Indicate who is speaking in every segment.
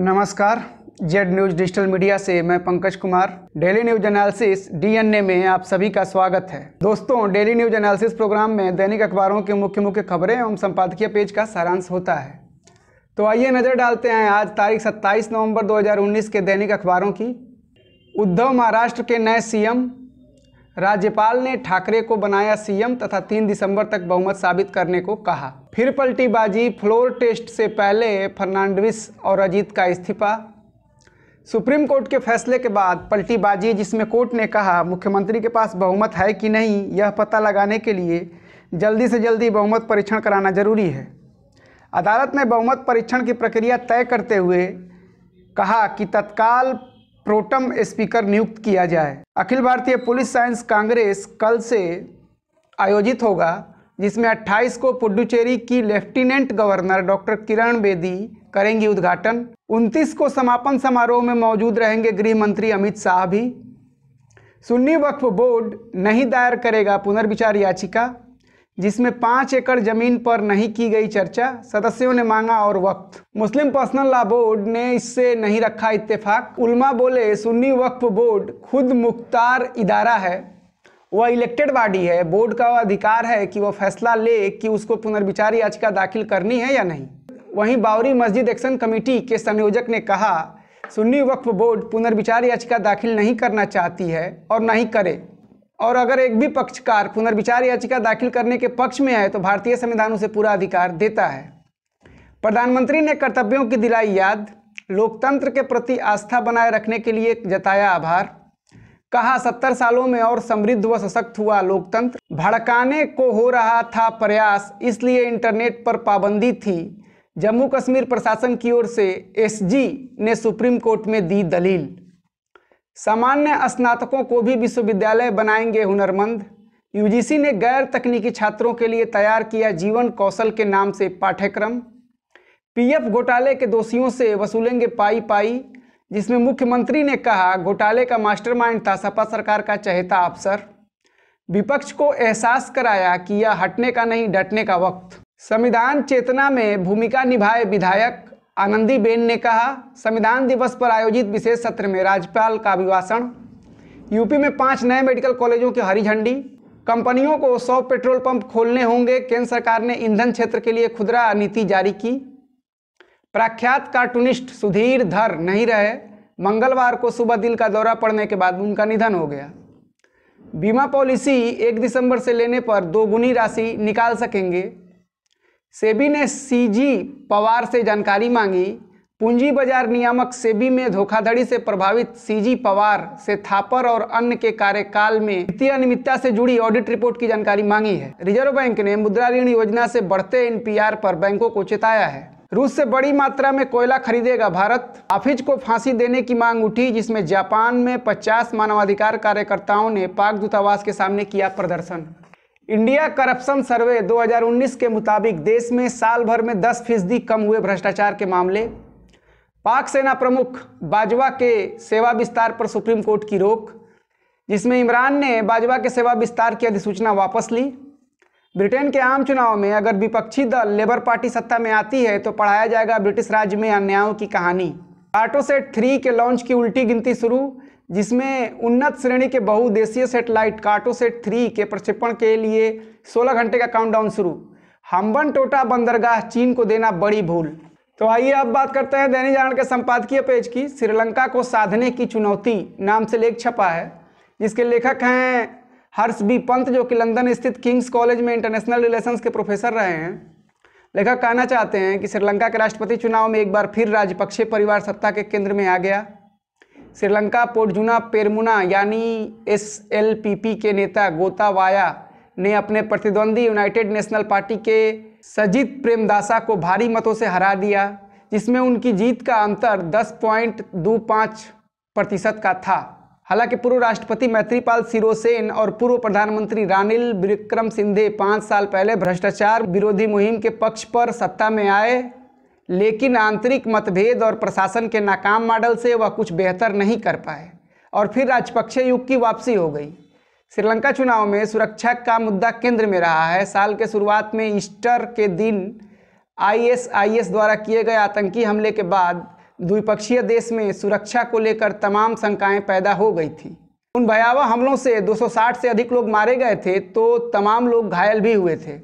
Speaker 1: नमस्कार Z news digital media से मैं Pankaj Kumar daily news analysis DNA में आप सभी का स्वागत है दोस्तों डेली न्यूज एनालिसिस प्रोग्राम में दैनिक अखबारों के मुख्य मुख्य खबरें एवं संपादकीय पेज का सारांश होता है तो आइए नज़र डालते हैं आज तारीख 27 नवंबर 2019 के दैनिक अखबारों की उद्धव महाराष्ट्र के नए सीएम राज्यपाल ने ठाकरे को बनाया सीएम तथा 3 दिसंबर तक बहुमत साबित करने को कहा फिर पलटीबाजी फ्लोर टेस्ट से पहले फर्नांडिस और अजीत का इस्तीफा सुप्रीम कोर्ट के फैसले के बाद पलटीबाजी जिसमें कोर्ट ने कहा मुख्यमंत्री के पास बहुमत है कि नहीं यह पता लगाने के लिए जल्दी से जल्दी बहुमत परीक्षण कराना जरूरी है अदालत ने बहुमत परीक्षण की प्रक्रिया तय करते हुए कहा कि तत्काल प्रोटम स्पीकर नियुक्त किया जाए अखिल भारतीय पुलिस साइंस कांग्रेस कल से आयोजित होगा जिसमें 28 को पुडुचेरी की lieutenant governor doctor Kiran Bedi करेंगी उद्घाटन 29 को समापन समारोह में मौजूद रहेंगे गृह मंत्री अमित शाह भी सुन्नी वक्फ बोर्ड नहीं दायर करेगा पुनर्विचार याचिका जिसमें पाँच एकड़ जमीन पर नहीं की गई चर्चा सदस्यों ने मांगा और वक्त मुस्लिम पर्सनल लॉ बोर्ड ने इससे नहीं रखा इत्तेफाक उलमा बोले सुन्नी वक्फ बोर्ड खुद मुख्तार इदारा है वह इलेक्टेड बॉडी है बोर्ड का अधिकार है कि वह फैसला ले कि उसको पुनर्विचार याचिका दाखिल करनी है या नहीं वहीं बावरी मस्जिद एक्शन कमेटी के संयोजक ने कहा सुन्नी वक्फ बोर्ड पुनर्विचार याचिका दाखिल नहीं करना चाहती है और नहीं करे और अगर एक भी पक्षकार पुनर्विचार याचिका दाखिल करने के पक्ष में है तो भारतीय संविधान उसे पूरा अधिकार देता है प्रधानमंत्री ने कर्तव्यों की दिलाई याद लोकतंत्र के प्रति आस्था बनाए रखने के लिए जताया आभार कहा सत्तर सालों में और समृद्ध व सशक्त हुआ लोकतंत्र भड़काने को हो रहा था प्रयास इसलिए इंटरनेट पर पाबंदी थी जम्मू कश्मीर प्रशासन की ओर से एसजी ने सुप्रीम कोर्ट में दी दलील सामान्य स्नातकों को भी विश्वविद्यालय बनाएंगे हुनरमंद यूजीसी ने गैर तकनीकी छात्रों के लिए तैयार किया जीवन कौशल के नाम से पाठ्यक्रम पीएफ घोटाले के दोषियों से वसूलेंगे पाई पाई जिसमें मुख्यमंत्री ने कहा घोटाले का मास्टरमाइंड था सपा सरकार का चहेता अफसर विपक्ष को एहसास कराया कि यह हटने का नहीं डटने का वक्त संविधान चेतना में भूमिका निभाए विधायक आनंदी बेन ने कहा संविधान दिवस पर आयोजित विशेष सत्र में राज्यपाल का अभिभाषण यूपी में पाँच नए मेडिकल कॉलेजों की हरी झंडी कंपनियों को सौ पेट्रोल पंप खोलने होंगे केंद्र सरकार ने ईंधन क्षेत्र के लिए खुदरा नीति जारी की प्रख्यात कार्टूनिस्ट सुधीर धर नहीं रहे मंगलवार को सुबह दिल का दौरा पड़ने के बाद उनका निधन हो गया बीमा पॉलिसी एक दिसंबर से लेने पर दोगुनी राशि निकाल सकेंगे सेबी ने सीजी पवार से जानकारी मांगी पूंजी बाजार नियामक सेबी में धोखाधड़ी से प्रभावित सीजी पवार से थापर और अन्य के कार्यकाल में वित्तीय अनियमितता से जुड़ी ऑडिट रिपोर्ट की जानकारी मांगी है रिजर्व बैंक ने मुद्रा ऋण योजना से बढ़ते एनपीआर पर बैंकों को चेताया है रूस से बड़ी मात्रा में कोयला खरीदेगा भारत हाफिज को फांसी देने की मांग उठी जिसमें जापान में 50 मानवाधिकार कार्यकर्ताओं ने पाक दूतावास के सामने किया प्रदर्शन इंडिया करप्शन सर्वे 2019 के मुताबिक देश में साल भर में 10 फीसदी कम हुए भ्रष्टाचार के मामले पाक सेना प्रमुख बाजवा के सेवा विस्तार पर सुप्रीम कोर्ट की रोक जिसमें इमरान ने बाजवा के सेवा विस्तार की अधिसूचना वापस ली ब्रिटेन के आम चुनाव में अगर विपक्षी दल लेबर पार्टी सत्ता में आती है तो पढ़ाया जाएगा ब्रिटिश राज्य में अन्यायों की कहानी आटोसेट थ्री के लॉन्च की उल्टी गिनती शुरू जिसमें उन्नत श्रेणी के बहुदेशीय सेटेलाइट सेट थ्री के प्रक्षेपण के लिए 16 घंटे का काउंटडाउन शुरू हम्बन टोटा बंदरगाह चीन को देना बड़ी भूल तो आइए अब बात करते हैं दैनिक जागरण के संपादकीय पेज की श्रीलंका को साधने की चुनौती नाम से लेख छपा है जिसके लेखक हैं हर्ष बी पंत जो कि लंदन स्थित किंग्स कॉलेज में इंटरनेशनल रिलेशंस के प्रोफेसर रहे हैं लेखक कहना चाहते हैं कि श्रीलंका के राष्ट्रपति चुनाव में एक बार फिर राजपक्षे परिवार सत्ता के केंद्र में आ गया श्रीलंका पोर्जुना पेरमुना यानी एसएलपीपी के नेता गोतावाया ने अपने प्रतिद्वंदी यूनाइटेड नेशनल पार्टी के सजित प्रेमदासा को भारी मतों से हरा दिया जिसमें उनकी जीत का अंतर दस पॉइंट दो पाँच प्रतिशत का था हालांकि पूर्व राष्ट्रपति मैत्रीपाल सिरोसेन और पूर्व प्रधानमंत्री रानिल विक्रम सिंधे पाँच साल पहले भ्रष्टाचार विरोधी मुहिम के पक्ष पर सत्ता में आए लेकिन आंतरिक मतभेद और प्रशासन के नाकाम मॉडल से वह कुछ बेहतर नहीं कर पाए और फिर राजपक्षे युग की वापसी हो गई श्रीलंका चुनाव में सुरक्षा का मुद्दा केंद्र में रहा है साल के शुरुआत में ईस्टर के दिन आईएसआईएस द्वारा किए गए आतंकी हमले के बाद द्विपक्षीय देश में सुरक्षा को लेकर तमाम शंकाएँ पैदा हो गई थी उन भयावह हमलों से 260 से अधिक लोग मारे गए थे तो तमाम लोग घायल भी हुए थे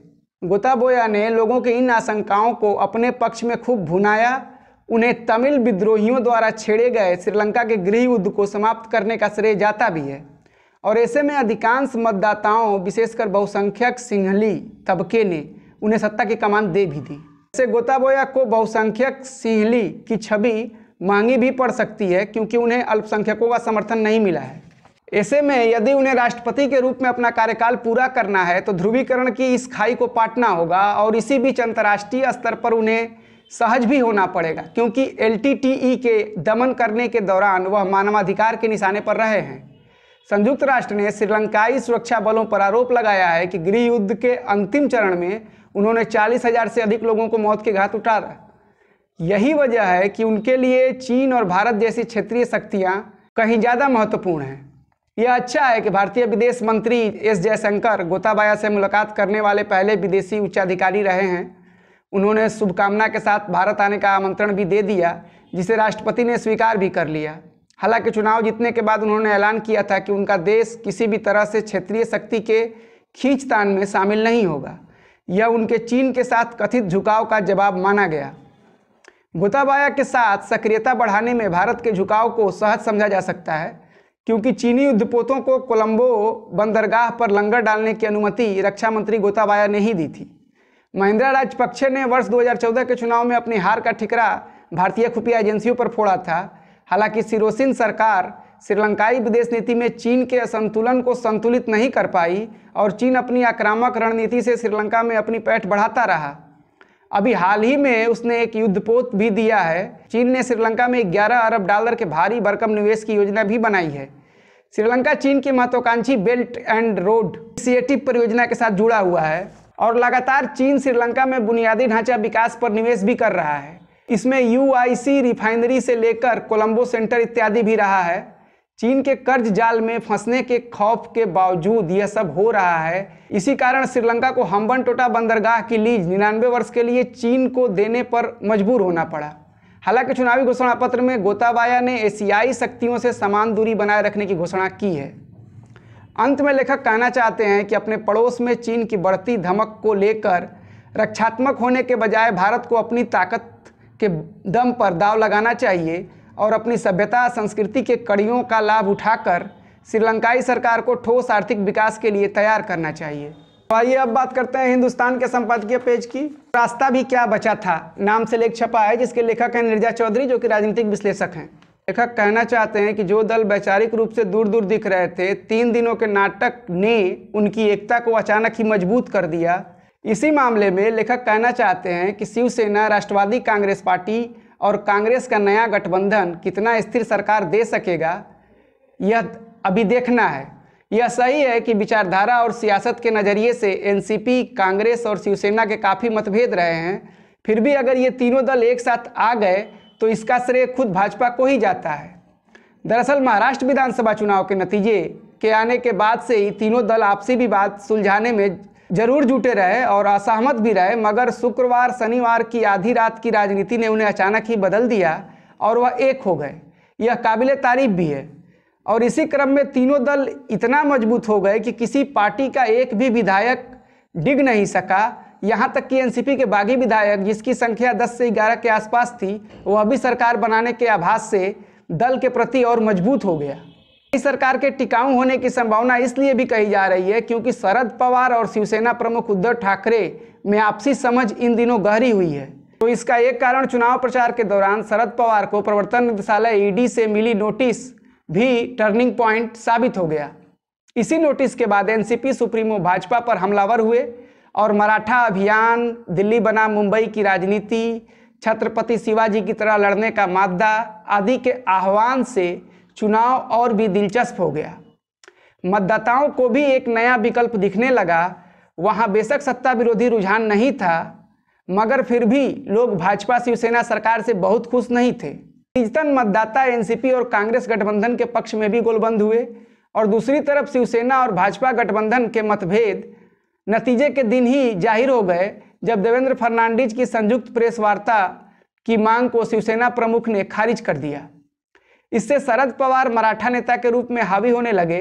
Speaker 1: गोताबोया ने लोगों की इन आशंकाओं को अपने पक्ष में खूब भुनाया उन्हें तमिल विद्रोहियों द्वारा छेड़े गए श्रीलंका के गृह युद्ध को समाप्त करने का श्रेय जाता भी है और ऐसे में अधिकांश मतदाताओं विशेषकर बहुसंख्यक सिंहली तबके ने उन्हें सत्ता की कमान दे भी दी ऐसे गोताबोया को बहुसंख्यक सिंहली की छवि मांगी भी पड़ सकती है क्योंकि उन्हें अल्पसंख्यकों का समर्थन नहीं मिला है ऐसे में यदि उन्हें राष्ट्रपति के रूप में अपना कार्यकाल पूरा करना है तो ध्रुवीकरण की इस खाई को पाटना होगा और इसी बीच अंतर्राष्ट्रीय स्तर पर उन्हें सहज भी होना पड़ेगा क्योंकि एल के दमन करने के दौरान वह मानवाधिकार के निशाने पर रहे हैं संयुक्त राष्ट्र ने श्रीलंकाई सुरक्षा बलों पर आरोप लगाया है कि गृह युद्ध के अंतिम चरण में उन्होंने चालीस हजार से अधिक लोगों को मौत के घात उतारा यही वजह है कि उनके लिए चीन और भारत जैसी क्षेत्रीय शक्तियाँ कहीं ज़्यादा महत्वपूर्ण हैं यह अच्छा है कि भारतीय विदेश मंत्री एस जयशंकर गोताबाया से मुलाकात करने वाले पहले विदेशी उच्चाधिकारी रहे हैं उन्होंने शुभकामना के साथ भारत आने का आमंत्रण भी दे दिया जिसे राष्ट्रपति ने स्वीकार भी कर लिया हालांकि चुनाव जीतने के बाद उन्होंने ऐलान किया था कि उनका देश किसी भी तरह से क्षेत्रीय शक्ति के खींचतान में शामिल नहीं होगा यह उनके चीन के साथ कथित झुकाव का जवाब माना गया गोताबाया के साथ सक्रियता बढ़ाने में भारत के झुकाव को सहज समझा जा सकता है क्योंकि चीनी उद्योगपोतों को कोलंबो बंदरगाह पर लंगर डालने की अनुमति रक्षा मंत्री गोताबाया ने ही दी थी महिंद्रा राजपक्षे ने वर्ष 2014 के चुनाव में अपनी हार का ठिकरा भारतीय खुफिया एजेंसियों पर फोड़ा था हालांकि सिरोसिन सरकार श्रीलंकाई विदेश नीति में चीन के असंतुलन को संतुलित नहीं कर पाई और चीन अपनी आक्रामक रणनीति से श्रीलंका में अपनी पैठ बढ़ाता रहा अभी हाल ही में उसने एक युद्धपोत भी दिया है चीन ने श्रीलंका में 11 अरब डॉलर के भारी भरकम निवेश की योजना भी बनाई है श्रीलंका चीन की महत्वाकांक्षी बेल्ट एंड रोड इनिशिएटिव परियोजना के साथ जुड़ा हुआ है और लगातार चीन श्रीलंका में बुनियादी ढांचा विकास पर निवेश भी कर रहा है इसमें यू रिफाइनरी से लेकर कोलंबो सेंटर इत्यादि भी रहा है चीन के कर्ज जाल में फंसने के खौफ के बावजूद यह सब हो रहा है इसी कारण श्रीलंका को हम्बन टोटा बंदरगाह की लीज निन्यानवे वर्ष के लिए चीन को देने पर मजबूर होना पड़ा हालांकि चुनावी घोषणा पत्र में गोताबाया ने एशियाई शक्तियों से समान दूरी बनाए रखने की घोषणा की है अंत में लेखक कहना चाहते हैं कि अपने पड़ोस में चीन की बढ़ती धमक को लेकर रक्षात्मक होने के बजाय भारत को अपनी ताकत के दम पर दाव लगाना चाहिए और अपनी सभ्यता संस्कृति के कड़ियों का लाभ उठाकर श्रीलंकाई सरकार को ठोस आर्थिक विकास के लिए तैयार करना चाहिए तो आइए अब बात करते हैं हिंदुस्तान के संपादकीय पेज की रास्ता भी क्या बचा था नाम से लेख छपा है जिसके लेखक हैं निर्जा चौधरी जो कि राजनीतिक विश्लेषक हैं लेखक कहना चाहते हैं कि जो दल वैचारिक रूप से दूर दूर दिख रहे थे तीन दिनों के नाटक ने उनकी एकता को अचानक ही मजबूत कर दिया इसी मामले में लेखक कहना चाहते हैं कि शिवसेना राष्ट्रवादी कांग्रेस पार्टी और कांग्रेस का नया गठबंधन कितना स्थिर सरकार दे सकेगा यह अभी देखना है यह सही है कि विचारधारा और सियासत के नज़रिए से एनसीपी कांग्रेस और शिवसेना के काफ़ी मतभेद रहे हैं फिर भी अगर ये तीनों दल एक साथ आ गए तो इसका श्रेय खुद भाजपा को ही जाता है दरअसल महाराष्ट्र विधानसभा चुनाव के नतीजे के आने के बाद से ही तीनों दल आपसी भी बात सुलझाने में जरूर जुटे रहे और असहमत भी रहे मगर शुक्रवार शनिवार की आधी रात की राजनीति ने उन्हें अचानक ही बदल दिया और वह एक हो गए यह काबिल तारीफ भी है और इसी क्रम में तीनों दल इतना मजबूत हो गए कि किसी पार्टी का एक भी विधायक डिग नहीं सका यहाँ तक कि एनसीपी के बागी विधायक जिसकी संख्या 10 से 11 के आसपास थी वह भी सरकार बनाने के आभास से दल के प्रति और मजबूत हो गया सरकार के टिकाऊ होने की संभावना इसलिए भी कही जा रही है क्योंकि शरद पवार और शिवसेना प्रमुख उद्धव ठाकरे में आपसी समझ इन दिनों गहरी हुई है तो इसका एक कारण चुनाव प्रचार के दौरान शरद पवार को प्रवर्तन निदेशालय ईडी से मिली नोटिस भी टर्निंग पॉइंट साबित हो गया इसी नोटिस के बाद एनसीपी सुप्रीमो भाजपा पर हमलावर हुए और मराठा अभियान दिल्ली बना मुंबई की राजनीति छत्रपति शिवाजी की तरह लड़ने का मादा आदि के आह्वान से चुनाव और भी दिलचस्प हो गया मतदाताओं को भी एक नया विकल्प दिखने लगा वहाँ बेशक सत्ता विरोधी रुझान नहीं था मगर फिर भी लोग भाजपा शिवसेना सरकार से बहुत खुश नहीं थे डिजिटल मतदाता एनसीपी और कांग्रेस गठबंधन के पक्ष में भी गोलबंद हुए और दूसरी तरफ शिवसेना और भाजपा गठबंधन के मतभेद नतीजे के दिन ही जाहिर हो गए जब देवेंद्र फर्नांडीज की संयुक्त प्रेस वार्ता की मांग को शिवसेना प्रमुख ने खारिज कर दिया इससे शरद पवार मराठा नेता के रूप में हावी होने लगे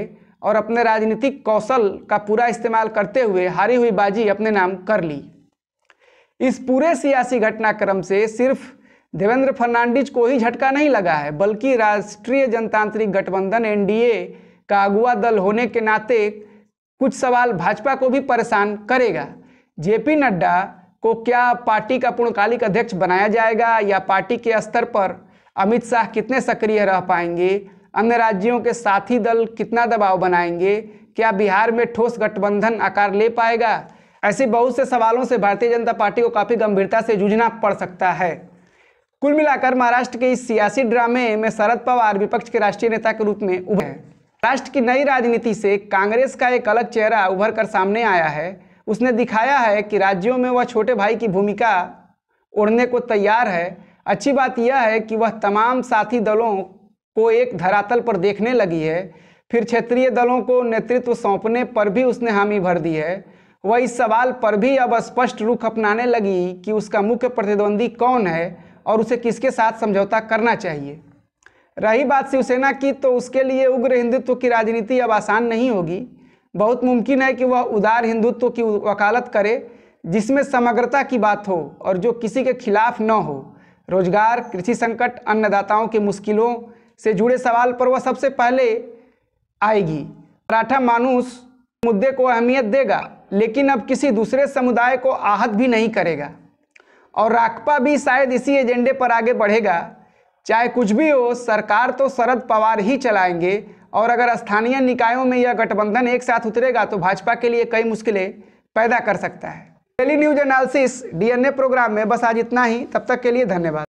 Speaker 1: और अपने राजनीतिक कौशल का पूरा इस्तेमाल करते हुए हारी हुई बाजी अपने नाम कर ली इस पूरे सियासी घटनाक्रम से सिर्फ देवेंद्र फर्नांडिस को ही झटका नहीं लगा है बल्कि राष्ट्रीय जनतांत्रिक गठबंधन एनडीए का अगुआ दल होने के नाते कुछ सवाल भाजपा को भी परेशान करेगा जेपी नड्डा को क्या पार्टी का पूर्णकालिक अध्यक्ष बनाया जाएगा या पार्टी के स्तर पर अमित शाह कितने सक्रिय रह पाएंगे अन्य राज्यों के साथी दल कितना दबाव बनाएंगे क्या बिहार में ठोस गठबंधन आकार ले पाएगा ऐसे बहुत से सवालों से भारतीय जनता पार्टी को काफ़ी गंभीरता से जूझना पड़ सकता है कुल मिलाकर महाराष्ट्र के इस सियासी ड्रामे में शरद पवार विपक्ष के राष्ट्रीय नेता के रूप में उभर हैं राष्ट्र की नई राजनीति से कांग्रेस का एक अलग चेहरा उभर कर सामने आया है उसने दिखाया है कि राज्यों में वह छोटे भाई की भूमिका ओढ़ने को तैयार है अच्छी बात यह है कि वह तमाम साथी दलों को एक धरातल पर देखने लगी है फिर क्षेत्रीय दलों को नेतृत्व सौंपने पर भी उसने हामी भर दी है वह इस सवाल पर भी अब स्पष्ट रुख अपनाने लगी कि उसका मुख्य प्रतिद्वंदी कौन है और उसे किसके साथ समझौता करना चाहिए रही बात शिवसेना की तो उसके लिए उग्र हिंदुत्व की राजनीति अब आसान नहीं होगी बहुत मुमकिन है कि वह उदार हिंदुत्व की वकालत करे जिसमें समग्रता की बात हो और जो किसी के खिलाफ न हो रोजगार कृषि संकट अन्नदाताओं की मुश्किलों से जुड़े सवाल पर वह सबसे पहले आएगी मराठा मानूस मुद्दे को अहमियत देगा लेकिन अब किसी दूसरे समुदाय को आहत भी नहीं करेगा और राकपा भी शायद इसी एजेंडे पर आगे बढ़ेगा चाहे कुछ भी हो सरकार तो शरद पवार ही चलाएंगे और अगर स्थानीय निकायों में यह गठबंधन एक साथ उतरेगा तो भाजपा के लिए कई मुश्किलें पैदा कर सकता है daily news analysis DNA program में बस आज इतना ही तब तक के लिए धन्यवाद